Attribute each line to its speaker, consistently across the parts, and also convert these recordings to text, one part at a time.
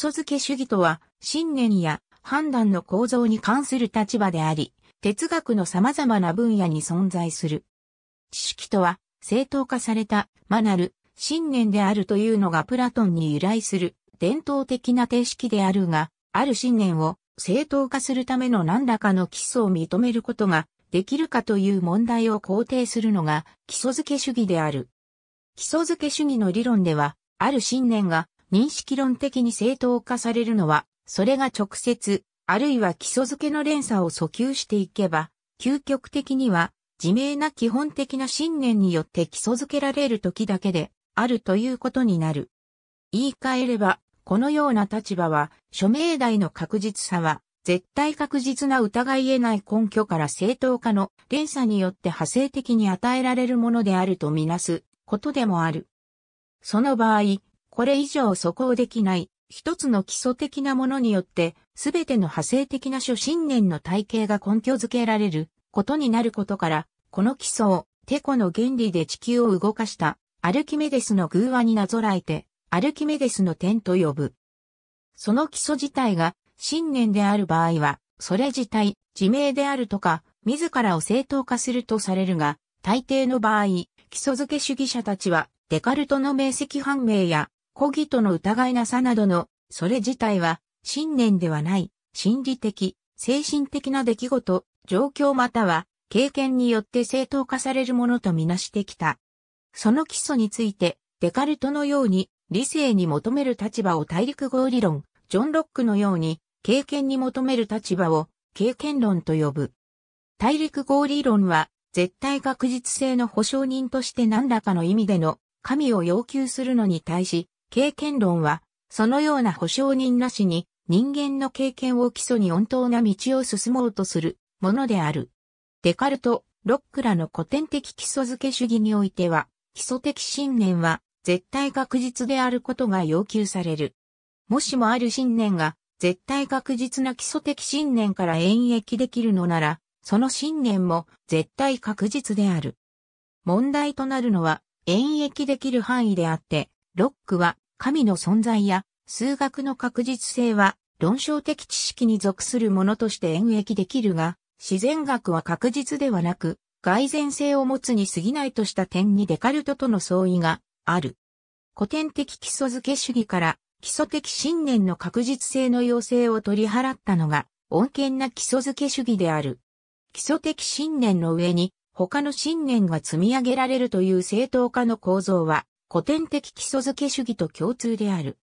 Speaker 1: 礎付け主義とは、信念や判断の構造に関する立場であり、哲学の様々な分野に存在する。知識とは、正当化された、マナル、信念であるというのがプラトンに由来する伝統的な定式であるが、ある信念を正当化するための何らかの基礎を認めることができるかという問題を肯定するのが基礎付け主義である。基礎付け主義の理論では、ある信念が認識論的に正当化されるのは、それが直接、あるいは基礎付けの連鎖を訴求していけば、究極的には、自明な基本的な信念によって基礎付けられる時だけで、あるということになる。言い換えれば、このような立場は、署名代の確実さは、絶対確実な疑い得ない根拠から正当化の連鎖によって派生的に与えられるものであるとみなすことでもある。その場合、これ以上素行できない、一つの基礎的なものによって、すべての派生的な諸信念の体系が根拠づけられることになることから、この基礎を、テコの原理で地球を動かした、アルキメデスの偶話になぞらえて、アルキメデスの点と呼ぶ。その基礎自体が、信念である場合は、それ自体、自明であるとか、自らを正当化するとされるが、大抵の場合、基礎付け主義者たちは、デカルトの明晰判明や古義との疑いなさなどの、それ自体は、信念ではない、心理的、精神的な出来事、状況または、経験によって正当化されるものとみなしてきた。その基礎について、デカルトのように、理性に求める立場を大陸合理論、ジョン・ロックのように、経験に求める立場を、経験論と呼ぶ。大陸合理論は、絶対確実性の保証人として何らかの意味での、神を要求するのに対し、経験論は、そのような保証人なしに、人間の経験を基礎に穏当な道を進もうとするものである。デカルト、ロックらの古典的基礎づけ主義においては、基礎的信念は絶対確実であることが要求される。もしもある信念が絶対確実な基礎的信念から演繹できるのなら、その信念も絶対確実である。問題となるのは演繹できる範囲であって、ロックは神の存在や数学の確実性は論証的知識に属するものとして演繹できるが、自然学は確実ではなく、外然性を持つに過ぎないとした点にデカルトとの相違がある。古典的基礎付け主義から基礎的信念の確実性の要請を取り払ったのが、穏健な基礎づけ主義である。基礎的信念の上に、他の信念が積み上げられるという正当化の構造は、古典的基礎付け主義と共通である。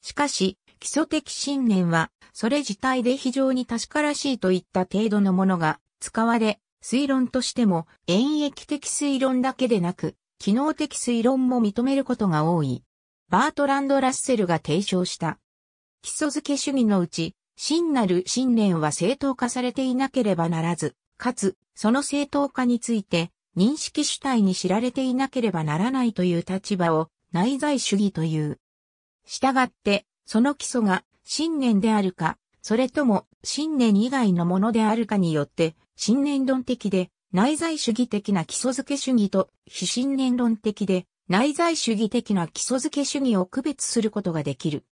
Speaker 1: しかし、基礎的信念は、それ自体で非常に確からしいといった程度のものが使われ、推論としても、演疫的推論だけでなく、機能的推論も認めることが多い。バートランド・ラッセルが提唱した。基礎付け主義のうち、真なる信念は正当化されていなければならず、かつ、その正当化について、認識主体に知られていなければならないという立場を内在主義という。従って、その基礎が信念であるか、それとも信念以外のものであるかによって、信念論的で内在主義的な基礎づけ主義と非信念論的で内在主義的な基礎づけ主義を区別することができる。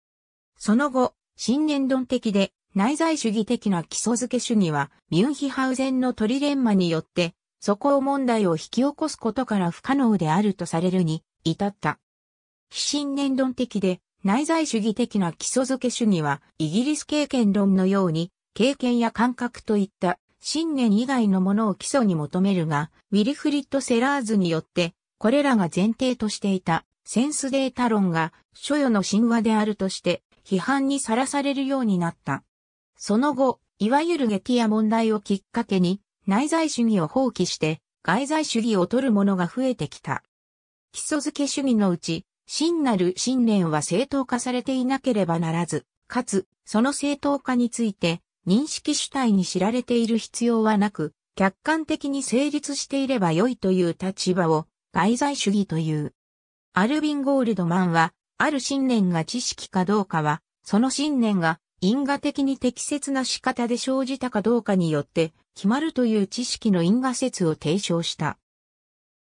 Speaker 1: その後、信念論的で内在主義的な基礎づけ主義はミュンヒハウゼンのトリレンマによって素行問題を引き起こすことから不可能であるとされるに至った。非信念論的で内在主義的な基礎づけ主義はイギリス経験論のように経験や感覚といった信念以外のものを基礎に求めるが、ウィリフリッド・セラーズによってこれらが前提としていたセンスデータ論が諸世の神話であるとして批判にさらされるようになった。その後、いわゆるゲティア問題をきっかけに内在主義を放棄して外在主義を取る者が増えてきた。基礎付け主義のうち、真なる信念は正当化されていなければならず、かつ、その正当化について、認識主体に知られている必要はなく、客観的に成立していれば良いという立場を、外在主義という。アルビン・ゴールドマンは、ある信念が知識かどうかは、その信念が因果的に適切な仕方で生じたかどうかによって決まるという知識の因果説を提唱した。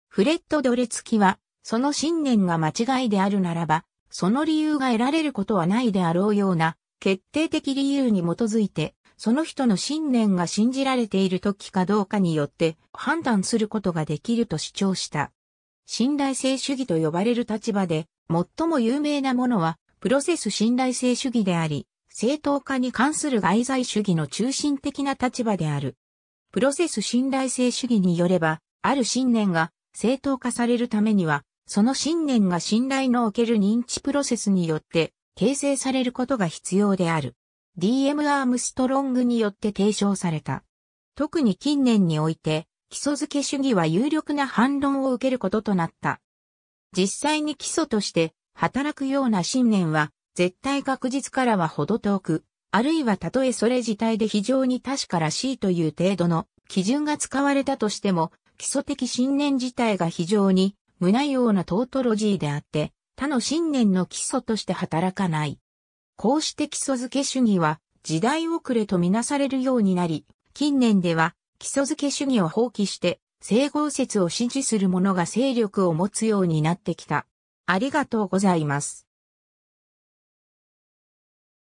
Speaker 1: フレッド・ドレツキは、その信念が間違いであるならば、その理由が得られることはないであろうような、決定的理由に基づいて、その人の信念が信じられている時かどうかによって判断することができると主張した。信頼性主義と呼ばれる立場で、最も有名なものは、プロセス信頼性主義であり、正当化に関する外在主義の中心的な立場である。プロセス信頼性主義によれば、ある信念が正当化されるためには、その信念が信頼のおける認知プロセスによって形成されることが必要である。DM アームストロングによって提唱された。特に近年において、基礎づけ主義は有力な反論を受けることとなった。実際に基礎として働くような信念は、絶対確実からは程遠く、あるいはたとえそれ自体で非常に確からしいという程度の基準が使われたとしても、基礎的信念自体が非常に無内容なトートロジーであって、他の信念の基礎として働かない。こうして基礎づけ主義は時代遅れとみなされるようになり、近年では基礎づけ主義を放棄して整合説を支持する者が勢力を持つようになってきた。ありがとうございます。